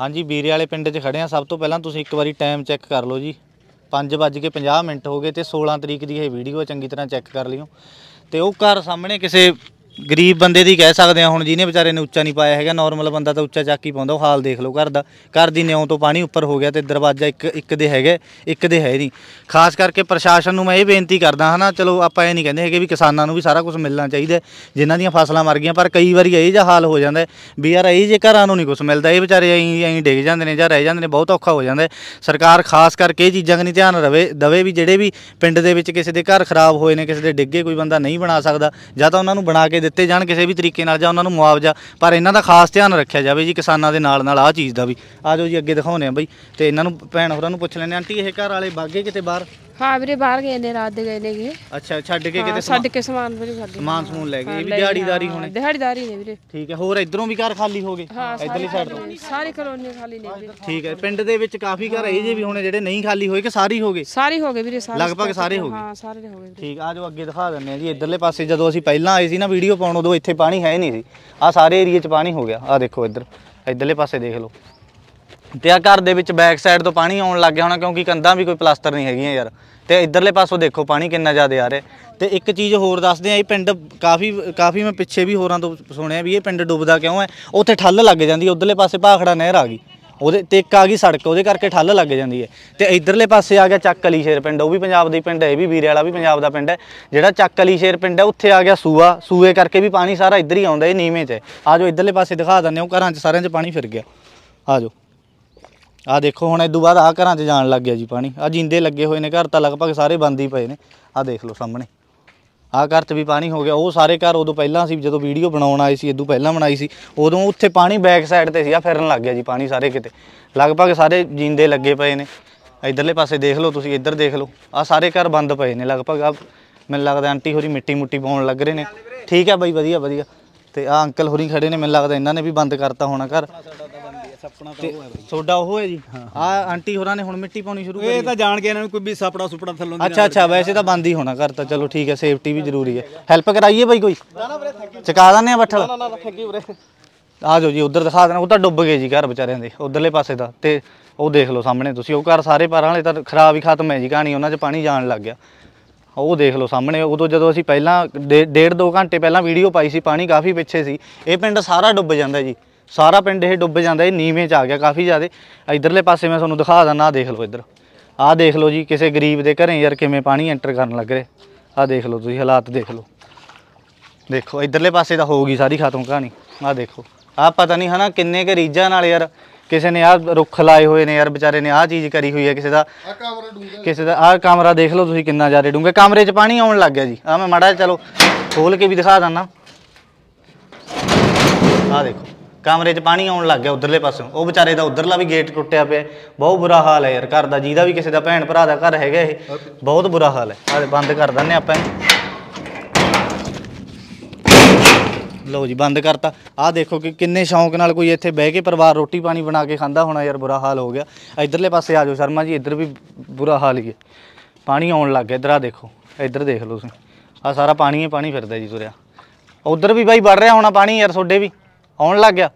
ਹਾਂਜੀ ਵੀਰੇ ਵਾਲੇ ਪਿੰਡ 'ਚ ਖੜੇ ਆ ਸਭ ਤੋਂ ਪਹਿਲਾਂ ਤੁਸੀਂ ਇੱਕ ਵਾਰੀ ਟਾਈਮ ਚੈੱਕ ਕਰ ਲਓ ਜੀ 5:50 ਮਿੰਟ ਹੋ ਗਏ ਤੇ 16 ਤਰੀਕ ਦੀ ਇਹ ਵੀਡੀਓ ਚੰਗੀ ਤਰ੍ਹਾਂ ਚੈੱਕ ਕਰ ਲਿਓ ਤੇ ਉਹ ਘਰ ਸਾਹਮਣੇ ਕਿਸੇ ਗਰੀਬ ਬੰਦੇ ਦੀ ਕਹਿ ਸਕਦੇ ਆ ਹੁਣ ਜਿਹਨੇ ਵਿਚਾਰੇ ਨੇ ਉੱਚਾ ਨਹੀਂ ਪਾਇਆ ਹੈਗਾ ਨਾਰਮਲ ਬੰਦਾ ਤਾਂ ਉੱਚਾ ਚੱਕ ਹੀ ਪਾਉਂਦਾ ਉਹ ਹਾਲ ਦੇਖ ਲਓ ਘਰ ਦਾ ਘਰ ਦੀ ਨਿਉਂ ਤੋਂ ਪਾਣੀ ਉੱਪਰ ਹੋ ਗਿਆ ਤੇ ਦਰਵਾਜ਼ਾ ਇੱਕ ਇੱਕ ਦੇ ਹੈਗੇ ਇੱਕ ਦੇ ਹੈ ਨਹੀਂ ਖਾਸ ਕਰਕੇ ਪ੍ਰਸ਼ਾਸਨ ਨੂੰ ਮੈਂ ਇਹ ਬੇਨਤੀ ਕਰਦਾ ਹਨਾ ਚਲੋ ਆਪਾਂ ਇਹ ਨਹੀਂ ਕਹਿੰਦੇ ਹੈਗੇ ਵੀ ਕਿਸਾਨਾਂ ਨੂੰ ਵੀ ਸਾਰਾ ਕੁਝ ਮਿਲਣਾ ਚਾਹੀਦਾ ਜਿਨ੍ਹਾਂ ਦੀਆਂ ਫਸਲਾਂ ਮਰ ਗਈਆਂ ਪਰ ਕਈ ਵਾਰੀ ਇਹ ਜਿਹਾ ਹਾਲ ਹੋ ਜਾਂਦਾ ਵੀ ਯਾਰ ਇਹ ਜੇ ਘਰਾਂ ਨੂੰ ਨਹੀਂ ਕੁਝ ਮਿਲਦਾ ਇਹ ਵਿਚਾਰੇ ਐਂ ਐਂ ਡਿੱਗ ਜਾਂਦੇ ਨੇ ਜਾਂ ਰਹਿ ਜਾਂਦੇ ਨੇ ਬਹੁਤ ਔਖਾ ਹੋ ਜਾਂਦਾ ਸਰਕਾਰ ਖਾਸ ਕਰਕੇ ਇਹ ਚੀਜ਼ਾਂ ਨਹੀਂ ਧਿਆਨ ਰਵੇ ਦਵੇ ਵੀ ਜਿਹੜੇ ਵੀ ਪਿੰਡ ਦੇ ਵਿੱਚ ਕਿਸੇ ਦੇ ਘਰ ਖਰਾਬ ਹੋਏ ਨੇ ਕਿਸੇ ਦੇ ਡਿੱਗੇ ਕੋਈ ਬੰਦਾ ਨਹੀਂ ਬਣਾ ਸਕਦਾ ਜਾਂ ਤਾਂ ਉਹਨਾਂ ਨੂੰ ਬਣਾ ਕੇ ਦਿੱਤੇ ਜਾਣ ਕਿਸੇ ਵੀ ਤਰੀਕੇ ਨਾਲ ਜਾਂ ਉਹਨਾਂ ਨੂੰ ਮੁਆਵਜ਼ਾ ਪਰ ਇਹਨਾਂ ਦਾ ਖਾਸ ਧਿਆਨ ਰੱਖਿਆ ਜਾਵੇ ਜੀ ਕਿਸਾਨਾਂ ਦੇ ਨਾਲ ਨਾਲ ਆਹ ਚੀਜ਼ ਦਾ ਵੀ ਆ ਜਾਓ ਜੀ ਅੱਗੇ ਦਿਖਾਉਨੇ ਆ ਬਈ ਤੇ ਇਹਨਾਂ ਨੂੰ ਭੈਣ ਹੋਰਾਂ ਨੂੰ ਪੁੱਛ ਲੈਣੇ ਆਂਟੀ ਇਹ ਘਰ ਵਾਲੇ ਬਾਗੇ ਕਿਤੇ ਬਾਹਰ ਹਾਂ ਵੀਰੇ ਬਾਹਰ ਗਏ ਨੇ ਰਾਤ ਦੇ ਗਏ ਨੇਗੇ ਅੱਛਾ ਛੱਡ ਕੇ ਕਿਤੇ ਛੱਡ ਕੇ ਸਮਾਨ ਵੀਰੇ ਛੱਡ ਸਮਾਨ ਸਮੂਨ ਲੈ ਗਏ ਇਹ ਵੀ ਦਿਹਾੜੀਦਾਰੀ ਹੋਣੇ ਦਿਹਾੜੀਦਾਰੀ ਨੇ ਵੀਰੇ ਠੀਕ ਹੈ ਹੋਰ ਇਧਰੋਂ ਵੀ ਘਰ ਖਾਲੀ ਹੋ ਗਏ ਇਧਰਲੀ ਸਾਈਡ ਤੋਂ ਸਾਰੇ ਕਲੋਨੀਆਂ ਖਾਲੀ ਨੇ ਵੀਰੇ ਠੀਕ ਹੈ ਪਿੰਡ ਦੇ ਵਿੱਚ ਕਾਫੀ ਘਰ ਇਹ ਜੇ ਵੀ ਹੋਣੇ ਜਿਹੜੇ ਨਹੀਂ ਖਾਲੀ ਹੋਏ ਕਿ ਸਾਰੇ ਹੋ ਗਏ ਸਾਰੇ ਹੋ ਗਏ ਵੀਰੇ ਸਾਰੇ ਲਗਭਗ ਸਾਰੇ ਹੋ ਗਏ ਹਾਂ ਸਾਰੇ ਹੋ ਗਏ ਠੀਕ ਆ ਜੋ ਅੱਗੇ ਦਿਖਾ ਦਿੰਦੇ ਆ ਜੀ ਇਧਰਲੇ ਪਾਸੇ ਜਦੋਂ ਅਸੀਂ ਪਹਿਲਾਂ ਆਏ ਸੀ ਨਾ ਵੀਡੀਓ ਵੀਡੀਓ ਪਾਉਣ ਉਦੋਂ ਇੱਥੇ ਪਾਣੀ ਹੈ ਨਹੀਂ ਸੀ ਆ ਸਾਰੇ ਏਰੀਆ 'ਚ ਪਾਣੀ ਹੋ ਗਿਆ ਆ ਦੇਖੋ ਇੱਧਰ ਇੱਧਰਲੇ ਪਾਸੇ ਦੇਖ ਲਓ ਤੇ ਆ ਘਰ ਦੇ ਵਿੱਚ ਬੈਕ ਸਾਈਡ ਤੋਂ ਪਾਣੀ ਆਉਣ ਲੱਗ ਗਿਆ ਹੋਣਾ ਕਿਉਂਕਿ ਕੰਧਾਂ ਵੀ ਕੋਈ ਪਲਾਸਟਰ ਨਹੀਂ ਹੈਗੀਆਂ ਯਾਰ ਤੇ ਇੱਧਰਲੇ ਪਾਸੋਂ ਦੇਖੋ ਪਾਣੀ ਕਿੰਨਾ ਜ਼ਿਆਦਾ ਆ ਰਿਹਾ ਤੇ ਇੱਕ ਚੀਜ਼ ਹੋਰ ਦੱਸਦੇ ਆ ਇਹ ਪਿੰਡ ਕਾਫੀ ਕਾਫੀ ਮੈਂ ਪਿੱਛੇ ਵੀ ਹੋਰਾਂ ਤੋਂ ਸੁਣਿਆ ਵੀ ਇਹ ਪਿੰਡ ਡੁੱਬਦਾ ਕਿਉਂ ਹੈ ਉੱਥੇ ਠੱਲ ਲੱਗ ਜਾਂਦੀ ਉਧਰਲੇ ਪਾਸੇ ਭਾਖੜਾ ਨਹਿਰ ਆ ਗਈ ਉਹਦੇ ਤੇ ਇੱਕ ਆ ਗਈ ਸੜਕ ਉਹਦੇ ਕਰਕੇ ਠੱਲ ਲੱਗ ਜਾਂਦੀ ਹੈ ਤੇ ਇਧਰਲੇ ਪਾਸੇ ਆ ਗਿਆ ਚੱਕ ਅਲੀ ਸ਼ੇਰ ਪਿੰਡ ਉਹ ਵੀ ਪੰਜਾਬ ਦੀ ਪਿੰਡ ਹੈ ਇਹ ਵੀ ਵੀਰੇ ਵਾਲਾ ਵੀ ਪੰਜਾਬ ਦਾ ਪਿੰਡ ਹੈ ਜਿਹੜਾ ਚੱਕ ਅਲੀ ਸ਼ੇਰ ਪਿੰਡ ਹੈ ਉੱਥੇ ਆ ਗਿਆ ਸੂਆ ਸੂਏ ਕਰਕੇ ਵੀ ਪਾਣੀ ਸਾਰਾ ਇਧਰ ਹੀ ਆਉਂਦਾ ਇਹ ਨੀਵੇਂ 'ਚ ਆ ਇਧਰਲੇ ਪਾਸੇ ਦਿਖਾ ਦਿੰਦੇ ਉਹ ਘਰਾਂ 'ਚ ਸਾਰਿਆਂ 'ਚ ਪਾਣੀ ਫਿਰ ਗਿਆ ਆ ਜਾਓ ਆ ਦੇਖੋ ਹੁਣ ਇਦੋਂ ਬਾਅਦ ਆ ਘਰਾਂ 'ਚ ਜਾਣ ਲੱਗ ਗਿਆ ਜੀ ਪਾਣੀ ਆ ਜਿੰਦੇ ਲੱਗੇ ਹੋਏ ਨੇ ਘਰ ਤਾਂ ਲਗਭਗ ਸਾਰੇ ਬੰਦ ਹੀ ਪਏ ਨੇ ਆ ਦੇਖ ਲਓ ਸਾਹਮਣੇ ਆ ਘਰ ਤੇ ਵੀ ਪਾਣੀ ਹੋ ਗਿਆ ਉਹ ਸਾਰੇ ਘਰ ਉਦੋਂ ਪਹਿਲਾਂ ਸੀ ਜਦੋਂ ਵੀਡੀਓ ਬਣਾਉਣ ਆਏ ਸੀ ਇਦੋਂ ਪਹਿਲਾਂ ਬਣਾਈ ਸੀ ਉਦੋਂ ਉੱਥੇ ਪਾਣੀ ਬੈਕ ਸਾਈਡ ਤੇ ਸੀ ਆ ਫਿਰਨ ਲੱਗ ਗਿਆ ਜੀ ਪਾਣੀ ਸਾਰੇ ਕਿਤੇ ਲਗਭਗ ਸਾਰੇ ਜਿੰਦੇ ਲੱਗੇ ਪਏ ਨੇ ਇਧਰਲੇ ਪਾਸੇ ਦੇਖ ਲਓ ਤੁਸੀਂ ਇੱਧਰ ਦੇਖ ਲਓ ਆ ਸਾਰੇ ਘਰ ਬੰਦ ਪਏ ਨੇ ਲਗਭਗ ਆ ਮੈਨੂੰ ਲੱਗਦਾ ਆਂਟੀ ਹੋਰੀ ਮਿੱਟੀ ਮੁੱਟੀ ਪਾਉਣ ਲੱਗ ਰਹੇ ਨੇ ਠੀਕ ਹੈ ਬਾਈ ਵਧੀਆ ਵਧੀਆ ਤੇ ਆ ਅੰਕਲ ਹੋਰੀ ਖੜੇ ਨੇ ਮੈਨੂੰ ਲੱਗਦਾ ਇਹਨਾਂ ਨੇ ਵੀ ਬੰਦ ਕਰਤਾ ਹੋਣਾ ਘਰ ਸਪਣਾ ਤਾਂ ਉਹ ਹੈ ਬਾਈ ਤੁਹਾਡਾ ਉਹ ਹੈ ਜੀ ਆ ਆਂਟੀ ਹੋਰਾਂ ਨੇ ਹੁਣ ਮਿੱਟੀ ਪਾਉਣੀ ਸ਼ੁਰੂ ਕਰੀ ਇਹ ਤਾਂ ਜਾਣ ਕੇ ਇਹਨਾਂ ਨੂੰ ਕੋਈ ਵੀ ਸਪੜਾ ਸੁਪੜਾ ਥੱਲੋਂ ਅੱਛਾ ਅੱਛਾ ਵੈਸੇ ਤਾਂ ਬੰਦ ਹੀ ਹੋਣਾ ਘਰ ਤਾਂ ਚਲੋ ਠੀਕ ਹੈ ਸੇਫਟੀ ਵੀ ਜ਼ਰੂਰੀ ਹੈ ਹੈਲਪ ਕਰਾਈਏ ਬਾਈ ਕੋਈ ਨਾ ਨਾ ਵੀਰੇ ਥੈਂਕ ਯੂ ਚਕਾ ਦਾਨੇ ਆ ਬੱਠਲ ਨਾ ਨਾ ਨਾ ਥੈਂਕ ਯੂ ਵੀਰੇ ਆ ਜਾਓ ਜੀ ਉਧਰ ਦਿਖਾ ਦੇਣਾ ਉਹ ਤਾਂ ਡੁੱਬ ਗਏ ਜੀ ਘਰ ਵਿਚਾਰਿਆਂ ਦੇ ਉਧਰਲੇ ਪਾਸੇ ਦਾ ਤੇ ਉਹ ਦੇਖ ਲਓ ਸਾਹਮਣੇ ਤੁਸੀਂ ਉਹ ਘਰ ਸਾਰੇ ਪਾਰਾਂ ਵਾਲੇ ਤਾਂ ਖਰਾਬ ਹੀ ਖਤਮ ਹੈ ਜੀ ਕਹਾਣੀ ਉਹਨਾਂ 'ਚ ਪਾਣੀ ਜਾਣ ਲੱਗ ਗਿਆ ਉਹ ਦੇਖ ਲਓ ਸਾਹਮਣੇ ਉਦੋਂ ਜਦੋਂ ਅਸੀਂ ਪਹਿਲਾਂ ਡੇਢ 2 ਘੰਟੇ ਪਹਿਲਾਂ ਵੀਡੀਓ ਪਾਈ ਸੀ ਪਾਣੀ ਕਾਫੀ ਪਿੱਛੇ ਸੀ ਇਹ ਪਿੰਡ ਸਾਰਾ ਡੁੱਬ ਜਾਂਦਾ ਜੀ ਸਾਰਾ ਪਿੰਡ ਇਹ ਡੁੱਬ ਜਾਂਦਾ ਇਹ ਨੀਵੇਂ ਚ ਆ ਗਿਆ ਕਾਫੀ ਜ਼ਿਆਦੇ ਇਧਰਲੇ ਪਾਸੇ ਮੈਂ ਤੁਹਾਨੂੰ ਦਿਖਾ ਦਿੰਦਾ ਆ ਦੇਖ ਲਓ ਇਧਰ ਆ ਦੇਖ ਲਓ ਜੀ ਕਿਸੇ ਗਰੀਬ ਦੇ ਘਰੇ ਯਾਰ ਕਿਵੇਂ ਪਾਣੀ ਐਂਟਰ ਕਰਨ ਲੱਗ ਰਿਹਾ ਆ ਦੇਖ ਲਓ ਤੁਸੀਂ ਹਾਲਾਤ ਦੇਖ ਲਓ ਦੇਖੋ ਇਧਰਲੇ ਪਾਸੇ ਤਾਂ ਹੋ ਗਈ ਸਾਰੀ ਖਤਮ ਕਹਾਣੀ ਆ ਦੇਖੋ ਆ ਪਤਾ ਨਹੀਂ ਹਨਾ ਕਿੰਨੇ ਕੇ ਰੀਜਾਂ ਨਾਲ ਯਾਰ ਕਿਸੇ ਨੇ ਆ ਰੁੱਖ ਲਾਏ ਹੋਏ ਨੇ ਯਾਰ ਵਿਚਾਰੇ ਨੇ ਆ ਚੀਜ਼ ਕਰੀ ਹੋਈ ਹੈ ਕਿਸੇ ਦਾ ਕਿਸੇ ਦਾ ਆ ਕਮਰਾ ਦੇਖ ਲਓ ਤੁਸੀਂ ਕਿੰਨਾ ਜ਼ਿਆਦਾ ਡੂੰਗੇ ਕਮਰੇ 'ਚ ਪਾਣੀ ਆਉਣ ਲੱਗ ਗਿਆ ਜੀ ਆ ਮੈਂ ਮਾੜਾ ਚਲੋ ਖੋਲ ਕੇ ਵੀ ਦਿਖਾ ਦਾਂ ਨਾ ਆ ਦੇਖੋ ਕਮਰੇ 'ਚ ਪਾਣੀ ਆਉਣ ਲੱਗ ਗਿਆ ਉਧਰਲੇ ਪਾਸੋਂ ਉਹ ਵਿਚਾਰੇ ਦਾ ਉਧਰਲਾ ਵੀ ਗੇਟ ਟੁੱਟਿਆ ਪਿਆ ਬਹੁਤ ਬੁਰਾ ਹਾਲ ਹੈ ਯਾਰ ਘਰ ਦਾ ਜਿਹਦਾ ਵੀ ਕਿਸੇ ਦਾ ਭੈਣ ਭਰਾ ਦਾ ਘਰ ਹੈਗਾ ਇਹ ਬਹੁਤ ਬੁਰਾ ਹਾਲ ਹੈ ਆਲੇ ਬੰਦ ਕਰ ਦਿੰਨੇ ਆਪਾਂ ਲਓ ਜੀ ਬੰਦ ਕਰਤਾ ਆ ਦੇਖੋ ਕਿ ਕਿੰਨੇ ਸ਼ੌਂਕ ਨਾਲ ਕੋਈ ਇੱਥੇ ਬਹਿ ਕੇ ਪਰਿਵਾਰ ਰੋਟੀ ਪਾਣੀ ਬਣਾ ਕੇ ਖਾਂਦਾ ਹੋਣਾ ਯਾਰ ਬੁਰਾ ਹਾਲ ਹੋ ਗਿਆ ਇਧਰਲੇ ਪਾਸੇ ਆ ਜਾਓ ਸ਼ਰਮਾ ਜੀ ਇੱਧਰ ਵੀ ਬੁਰਾ ਹਾਲ ਹੀ ਹੈ ਪਾਣੀ ਆਉਣ ਲੱਗ ਗਿਆ ਇਧਰ ਆ ਦੇਖੋ ਇੱਧਰ ਦੇਖ ਲਓ ਤੁਸੀਂ ਆ ਸਾਰਾ ਪਾਣੀ ਹੀ ਪਾਣੀ ਫਿਰਦਾ ਜੀ ਤੁਰਿਆ ਉਧਰ ਵੀ ਬਾਈ ਵੜ ਰਿਹਾ ਹੋਣਾ ਪਾਣੀ ਯਾਰ ਸੋਡੇ ਵੀ ਆਉਣ ਲੱਗ ਗਿਆ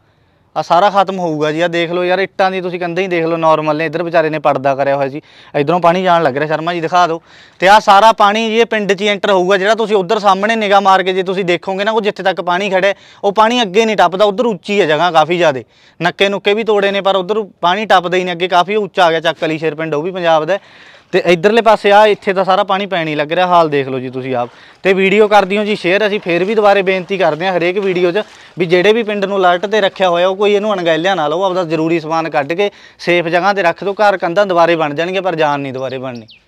ਆ ਸਾਰਾ ਖਤਮ ਹੋਊਗਾ ਜੀ ਆ ਦੇਖ ਲਓ ਯਾਰ ਇੱਟਾਂ ਦੀ ਤੁਸੀਂ ਕੰਧੇ ਹੀ ਦੇਖ ਲਓ ਨਾਰਮਲ ਨੇ ਇਧਰ ਵਿਚਾਰੇ ਨੇ ਪਰਦਾ ਕਰਿਆ ਹੋਇਆ ਜੀ ਇਧਰੋਂ ਪਾਣੀ ਜਾਣ ਲੱਗ ਰਿਹਾ ਸ਼ਰਮਾ ਜੀ ਦਿਖਾ ਦਿਓ ਤੇ ਆ ਸਾਰਾ ਪਾਣੀ ਜੀ ਇਹ ਪਿੰਡ 'ਚ ਐਂਟਰ ਹੋਊਗਾ ਜਿਹੜਾ ਤੁਸੀਂ ਉਧਰ ਸਾਹਮਣੇ ਨਿਗਾ ਮਾਰ ਕੇ ਜੇ ਤੁਸੀਂ ਦੇਖੋਗੇ ਨਾ ਉਹ ਜਿੱਥੇ ਤੱਕ ਪਾਣੀ ਖੜੇ ਉਹ ਪਾਣੀ ਅੱਗੇ ਨਹੀਂ ਟੱਪਦਾ ਉਧਰ ਉੱਚੀ ਹੈ ਜਗ੍ਹਾ ਕਾਫੀ ਜ਼ਿਆਦੇ ਨੱਕੇ ਨੁੱਕੇ ਵੀ ਤੋੜੇ ਨੇ ਪਰ ਉਧਰ ਪਾਣੀ ਟੱਪਦਾ ਹੀ ਨਹੀਂ ਅੱਗੇ ਕਾਫੀ ਉੱਚਾ ਆ ਗਿਆ ਚੱਕ ਅਲੀ ਸ਼ੇਰ ਪਿੰਡ ਉਹ ਵੀ ਪੰਜਾਬ ਦਾ ਤੇ ਇਧਰਲੇ ਪਾਸੇ ਆ ਇੱਥੇ ਦਾ ਸਾਰਾ ਪਾਣੀ ਪੈਣ ਹੀ ਲੱਗ ਰਿਹਾ ਹਾਲ ਦੇਖ ਲਓ ਜੀ ਤੁਸੀਂ ਆਪ ਤੇ ਵੀਡੀਓ ਕਰਦੀ ਹੋ ਜੀ ਸ਼ੇਅਰ ਅਸੀਂ ਫੇਰ ਵੀ ਦੁਬਾਰੇ ਬੇਨਤੀ ਕਰਦੇ ਹਾਂ ਹਰੇਕ ਵੀਡੀਓ 'ਚ ਵੀ ਜਿਹੜੇ ਵੀ ਪਿੰਡ ਨੂੰ ਅਲਰਟ ਤੇ ਰੱਖਿਆ ਹੋਇਆ ਉਹ ਕੋਈ ਇਹਨੂੰ ਅਣਗਹਿਲਿਆ ਨਾ ਲਓ ਆਪਦਾ ਜ਼ਰੂਰੀ ਸਮਾਨ ਕੱਢ ਕੇ ਸੇਫ ਜਗ੍ਹਾ ਤੇ ਰੱਖ ਦਿਓ ਘਰ ਕੰਧਾਂ ਦੁਬਾਰੇ ਬਣ ਜਾਣਗੇ ਪਰ ਜਾਨ ਨਹੀਂ ਦੁਬਾਰੇ ਬਣਨੀ